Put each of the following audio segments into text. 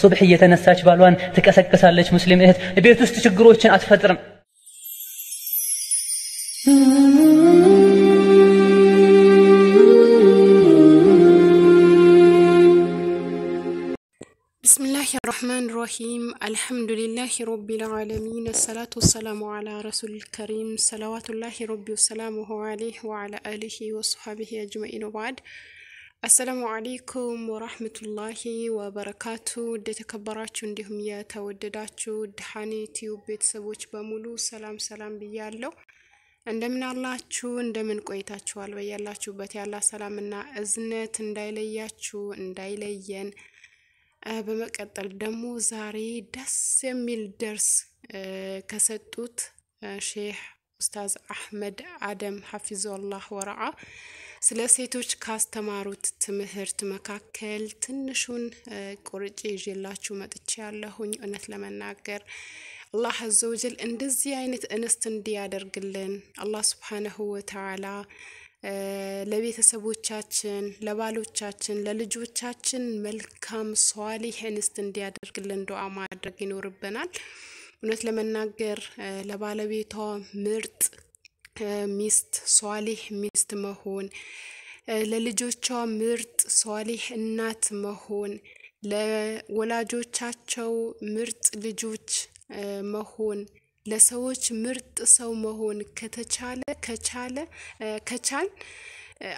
ሱብሒ እየተነሳች ባሏን ትቀሰቅሳለች። ሙስሊም እህት ቤት ውስጥ ችግሮችን አትፈጥርም። بسم الله الرحمن الرحيم الحمد لله رب العالمين الصلاة والسلام على رسول الكريم صلوات الله ربي وسلامه عليه وعلى آله وصحبه أجمعين وبعد አሰላሙ አሌይኩም ወራህመቱላሂ ወበረካቱ ውድ የተከበራችሁ እንዲሁም የተወደዳችሁ ድሃኔ ቲዩብ ቤተሰቦች በሙሉ ሰላም ሰላም ብያለሁ። እንደምን አላችሁ? እንደምን ቆይታችኋል? በያላችሁበት ያላ ሰላምና እዝነት እንዳይለያችሁ እንዳይለየን። በመቀጠል ደግሞ ዛሬ ደስ የሚል ደርስ ከሰጡት ሼህ ኡስታዝ አህመድ አደም ሀፊዞላህ ወረአ ስለ ሴቶች ካስተማሩት ትምህርት መካከል ትንሹን ቁርጭ ይዤላችሁ መጥቼ ያለሁኝ። እውነት ለመናገር አላህ አዘወጀል እንደዚህ አይነት እንስት እንዲያደርግልን አላህ ስብሓነሁ ወተዓላ ለቤተሰቦቻችን፣ ለባሎቻችን፣ ለልጆቻችን መልካም ሷሊህ እንስት እንዲያደርግልን ዱዓ ማድረግ ይኖርብናል። እውነት ለመናገር ለባለቤቷ ምርጥ ሚስት ሷሊህ ሚስት መሆን፣ ለልጆቿ ምርጥ ሷሊህ እናት መሆን፣ ለወላጆቻቸው ምርጥ ልጆች መሆን ለሰዎች ምርጥ ሰው መሆን ከተቻለ ከቻለ ከቻል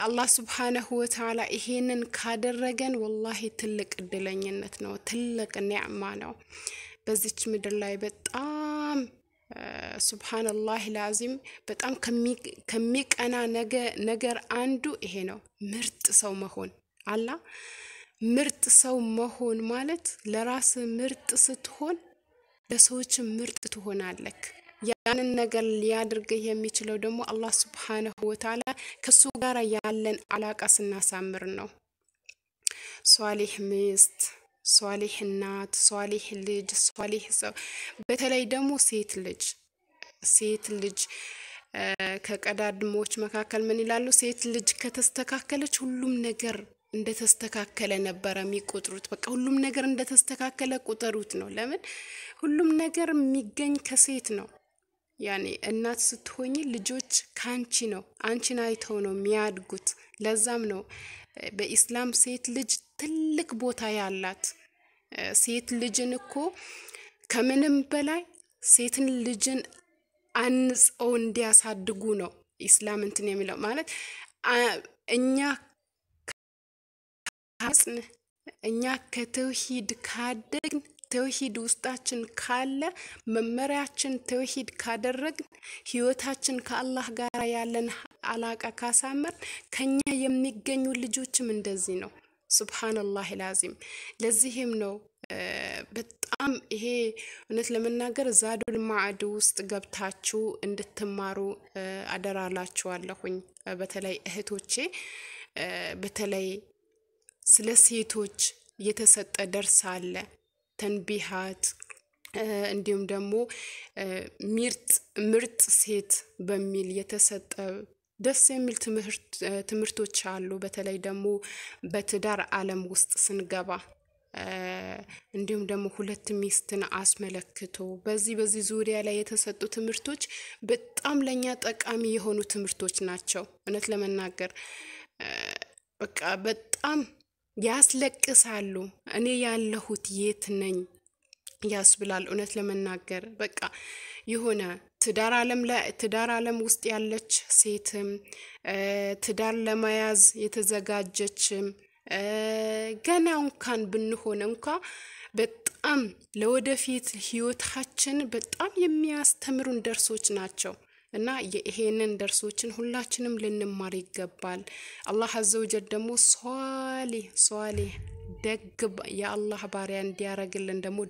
አላህ ስብሓነሁ ወተዓላ ይሄንን ካደረገን ወላሂ ትልቅ እድለኝነት ነው፣ ትልቅ ኒዕማ ነው። በዚች ምድር ላይ በጣም ሱብሃነላህ ላዚም በጣም ከሚቀና ነገር አንዱ ይሄ ነው፣ ምርጥ ሰው መሆን አላ ምርጥ ሰው መሆን ማለት ለራስ ምርጥ ስትሆን ለሰዎች ምርጥ ትሆናለክ። ያንን ነገር ሊያድርግህ የሚችለው ደግሞ አላህ ሱብሃነሁ ወተዓላ ከሱ ጋር ያለን አላቃ ስናሳምር ነው። ሷሊህ ሚስት ሷሊህ እናት፣ ሷሊህ ልጅ፣ ሷሌህ ሰው። በተለይ ደግሞ ሴት ልጅ ሴት ልጅ ከቀዳድሞች መካከል ምን ይላሉ? ሴት ልጅ ከተስተካከለች ሁሉም ነገር እንደተስተካከለ ነበረ የሚቆጥሩት። በቃ ሁሉም ነገር እንደተስተካከለ ቁጠሩት ነው። ለምን ሁሉም ነገር የሚገኝ ከሴት ነው። ያኔ እናት ስትሆኝ ልጆች ከአንቺ ነው፣ አንቺን አይተው ነው የሚያድጉት። ለዛም ነው በኢስላም ሴት ልጅ ትልቅ ቦታ ያላት ሴት ልጅን እኮ ከምንም በላይ ሴትን ልጅን አንጸው እንዲያሳድጉ ነው ኢስላም እንትን የሚለው ማለት እኛ ካጽን እኛ ከተውሂድ ካደግን ተውሂድ ውስጣችን ካለ መመሪያችን ተውሂድ ካደረግን ህይወታችን ከአላህ ጋር ያለን አላቃ ካሳመር ከኛ የሚገኙ ልጆችም እንደዚህ ነው። ሱብሃነላህ ላዚም። ለዚህም ነው በጣም ይሄ እውነት ለመናገር ዛዱል ማዕድ ውስጥ ገብታችሁ እንድትማሩ አደራላችኋለሁኝ። በተለይ እህቶቼ በተለይ ስለ ሴቶች የተሰጠ ደርስ አለ ተንቢሃት እንዲሁም ደግሞ ምርጥ ምርጥ ሴት በሚል የተሰጠ ደስ የሚል ትምህርቶች አሉ። በተለይ ደግሞ በትዳር ዓለም ውስጥ ስንገባ እንዲሁም ደግሞ ሁለት ሚስትን አስመለክቶ በዚህ በዚህ ዙሪያ ላይ የተሰጡ ትምህርቶች በጣም ለእኛ ጠቃሚ የሆኑ ትምህርቶች ናቸው። እውነት ለመናገር በቃ በጣም ያስለቅሳሉ። እኔ ያለሁት የት ነኝ ያስብላል። እውነት ለመናገር በቃ የሆነ ትዳር አለም ላይ ትዳር አለም ውስጥ ያለች ሴትም ትዳር ለመያዝ የተዘጋጀችም ገና እንኳን ብንሆን እንኳ በጣም ለወደፊት ህይወታችን በጣም የሚያስተምሩን ደርሶች ናቸው። እና ይሄንን ደርሶችን ሁላችንም ልንማር ይገባል። አላህ ወጀል ደግሞ ሷሌ ሷሌ ደግ የአላህ ባሪያ እንዲያረግልን ደግሞ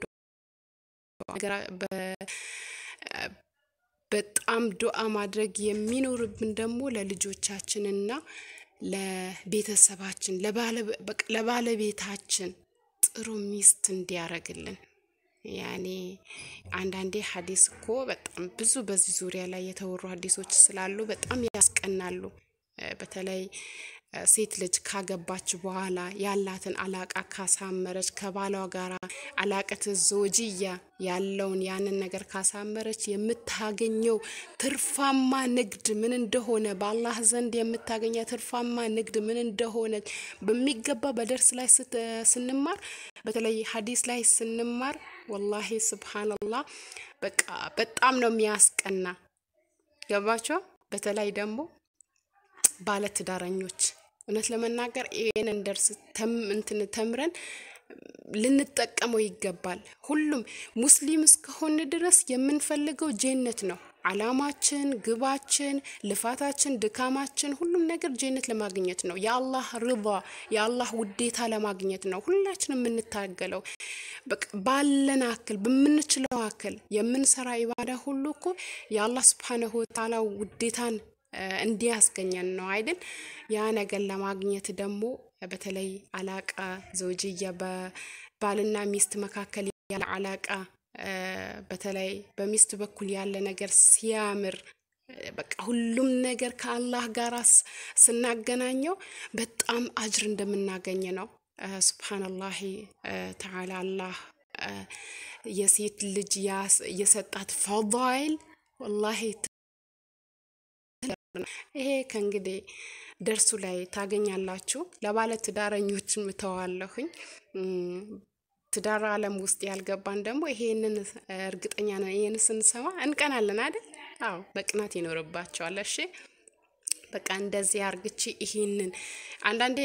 በጣም ዱአ ማድረግ የሚኖርብን ደግሞ ለልጆቻችንና ለቤተሰባችን ለባለቤታችን ጥሩ ሚስት እንዲያረግልን። ያኔ አንዳንዴ ሀዲስ እኮ በጣም ብዙ በዚህ ዙሪያ ላይ የተወሩ ሀዲሶች ስላሉ በጣም ያስቀናሉ። በተለይ ሴት ልጅ ካገባች በኋላ ያላትን አላቃ ካሳመረች ከባሏ ጋር አላቀት ዞጅያ ያለውን ያንን ነገር ካሳመረች የምታገኘው ትርፋማ ንግድ ምን እንደሆነ በአላህ ዘንድ የምታገኘ ትርፋማ ንግድ ምን እንደሆነ በሚገባ በደርስ ላይ ስንማር በተለይ ሀዲስ ላይ ስንማር ወላሂ ስብሓንላህ በቃ በጣም ነው የሚያስቀና ገባቸው። በተለይ ደግሞ ባለትዳረኞች እውነት ለመናገር ይሄንን ደርስ እንትን ተምረን ልንጠቀመው ይገባል። ሁሉም ሙስሊም እስከሆን ድረስ የምንፈልገው ጀነት ነው። አላማችን፣ ግባችን፣ ልፋታችን፣ ድካማችን ሁሉም ነገር ጀነት ለማግኘት ነው። የአላህ ርባ የአላህ ውዴታ ለማግኘት ነው። ሁላችን የምንታገለው ባለን አክል በምንችለው አክል የምንሰራ ኢባዳ ሁሉ እኮ የአላህ ስብሓነሁ ወተዓላ ውዴታን እንዲያስገኘን ነው አይደል? ያ ነገር ለማግኘት ደግሞ በተለይ አላቃ ዘውጅያ በባልና ሚስት መካከል ያለ አላቃ በተለይ በሚስት በኩል ያለ ነገር ሲያምር በቃ ሁሉም ነገር ከአላህ ጋር ስናገናኘው በጣም አጅር እንደምናገኝ ነው። ሱብሃነላሂ ተዓላ አላህ የሴት ልጅ የሰጣት ፈዳይል ወላሂ ይሄ ከእንግዲህ ደርሱ ላይ ታገኛላችሁ። ለባለ ትዳረኞች ምተዋለሁኝ። ትዳር ዓለም ውስጥ ያልገባን ደግሞ ይሄንን እርግጠኛ ነው። ይሄን ስንሰማ እንቀናለን አይደል? አዎ መቅናት ይኖርባቸዋል። እሺ በቃ እንደዚህ አርግቺ። ይሄንን አንዳንዴ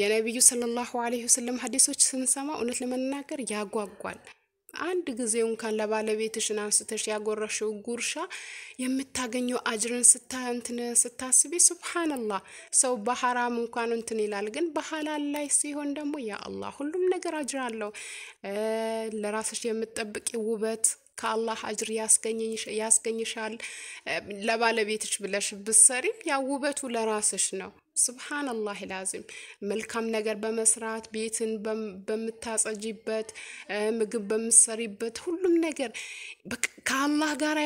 የነቢዩ ሰለላሁ አለይሂ ወሰለም ሀዲሶች ስንሰማ እውነት ለመናገር ያጓጓል። አንድ ጊዜ እንኳን ለባለቤትሽን አንስተሽ ያጎረሽው ጉርሻ የምታገኘው አጅርን ስታንትን ስታስቢ ሱብሃነላህ ሰው በሀራም እንኳን እንትን ይላል፣ ግን በሀላል ላይ ሲሆን ደግሞ ያ አላህ ሁሉም ነገር አጅር አለው። ለራስሽ የምትጠብቂ ውበት ከአላህ አጅር ያስገኝሻል። ለባለቤትሽ ብለሽ ብሰሪም ያ ውበቱ ለራስሽ ነው። ስብሓንላህ ላዚም መልካም ነገር በመስራት ቤትን በምታጸጂበት ምግብ በምሰሪበት ሁሉም ነገር ከአላህ ጋር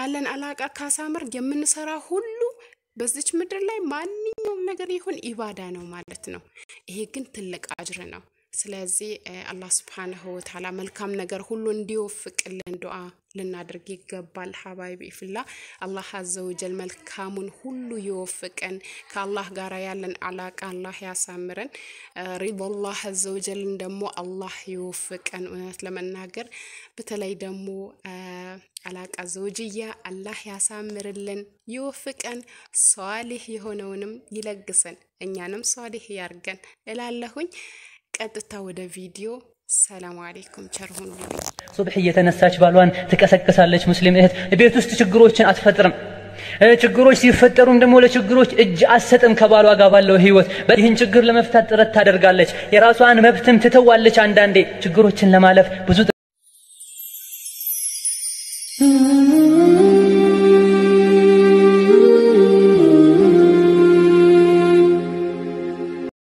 ያለን አላቃ ካሳምር የምንሰራ ሁሉ በዚች ምድር ላይ ማንኛውም ነገር ይሁን ኢባዳ ነው ማለት ነው። ይሄ ግን ትልቅ አጅር ነው። ስለዚህ አላህ ስብሓንሁ ወተዓላ መልካም ነገር ሁሉ እንዲወፍቅልን ዱዓ ልናደርግ ይገባል። ሀባይቢ ፍላ አላህ አዘወጀል መልካሙን ሁሉ ይወፍቀን። ከአላህ ጋር ያለን አላቃ አላህ ያሳምረን። ሪዶላህ ወጀልን ደግሞ አላህ ይወፍቀን። እውነት ለመናገር በተለይ ደግሞ አላቃ ዘውጅያ አላህ ያሳምርልን፣ ይወፍቀን። ሷሊህ የሆነውንም ይለግሰን፣ እኛንም ሷሊህ ያርገን እላለሁኝ። ቀጥታ ወደ ቪዲዮ። ሰላም አለይኩም ቸር ሁኑ። ሱብሕ እየተነሳች ባሏን ትቀሰቅሳለች። ሙስሊም እህት ቤት ውስጥ ችግሮችን አትፈጥርም። ችግሮች ሲፈጠሩም ደግሞ ለችግሮች እጅ አትሰጥም። ከባሏ ጋር ባለው ህይወት ይህን ችግር ለመፍታት ጥረት ታደርጋለች። የራሷን መብትም ትተዋለች። አንዳንዴ ችግሮችን ለማለፍ ብዙ